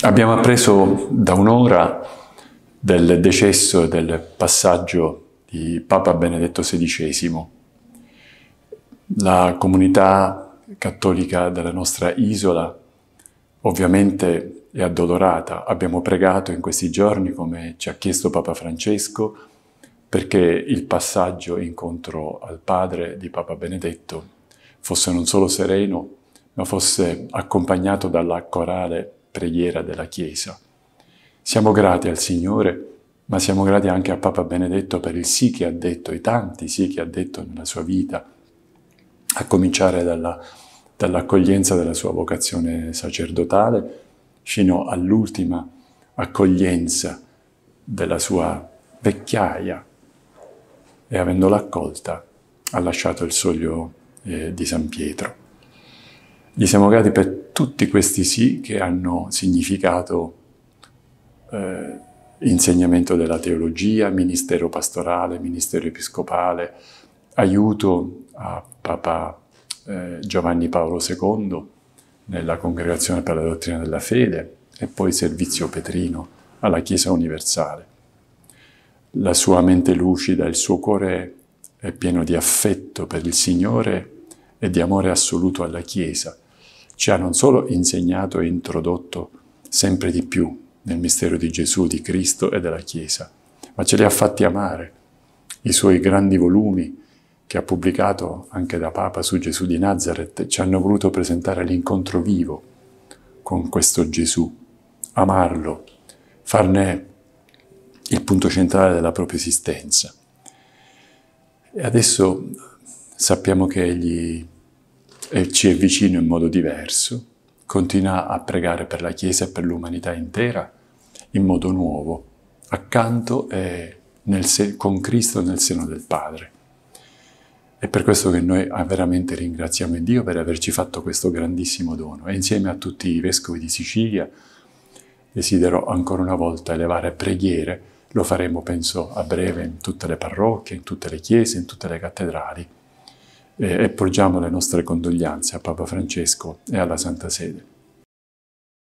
Abbiamo appreso da un'ora del decesso e del passaggio di Papa Benedetto XVI. La comunità cattolica della nostra isola ovviamente è addolorata. Abbiamo pregato in questi giorni, come ci ha chiesto Papa Francesco, perché il passaggio incontro al padre di Papa Benedetto fosse non solo sereno, ma fosse accompagnato dalla corale preghiera della Chiesa. Siamo grati al Signore, ma siamo grati anche a Papa Benedetto per il sì che ha detto, i tanti sì che ha detto nella sua vita, a cominciare dall'accoglienza della sua vocazione sacerdotale fino all'ultima accoglienza della sua vecchiaia e avendola accolta ha lasciato il soglio eh, di San Pietro. Gli siamo grati per tutti questi sì che hanno significato eh, insegnamento della teologia, ministero pastorale, ministero episcopale, aiuto a Papa eh, Giovanni Paolo II nella Congregazione per la Dottrina della Fede e poi servizio petrino alla Chiesa Universale. La sua mente lucida, il suo cuore è pieno di affetto per il Signore e di amore assoluto alla Chiesa ci ha non solo insegnato e introdotto sempre di più nel mistero di Gesù, di Cristo e della Chiesa, ma ce li ha fatti amare. I suoi grandi volumi che ha pubblicato anche da Papa su Gesù di Nazareth ci hanno voluto presentare l'incontro vivo con questo Gesù, amarlo, farne il punto centrale della propria esistenza. E adesso sappiamo che egli eh, ci è vicino in modo diverso, continua a pregare per la Chiesa e per l'umanità intera in modo nuovo, accanto e nel, con Cristo nel seno del Padre. È per questo che noi ah, veramente ringraziamo Dio per averci fatto questo grandissimo dono e insieme a tutti i vescovi di Sicilia desidero ancora una volta elevare preghiere, lo faremo penso a breve in tutte le parrocchie, in tutte le chiese, in tutte le cattedrali e, porgiamo le nostre condoglianze a Papa Francesco e alla Santa Sede.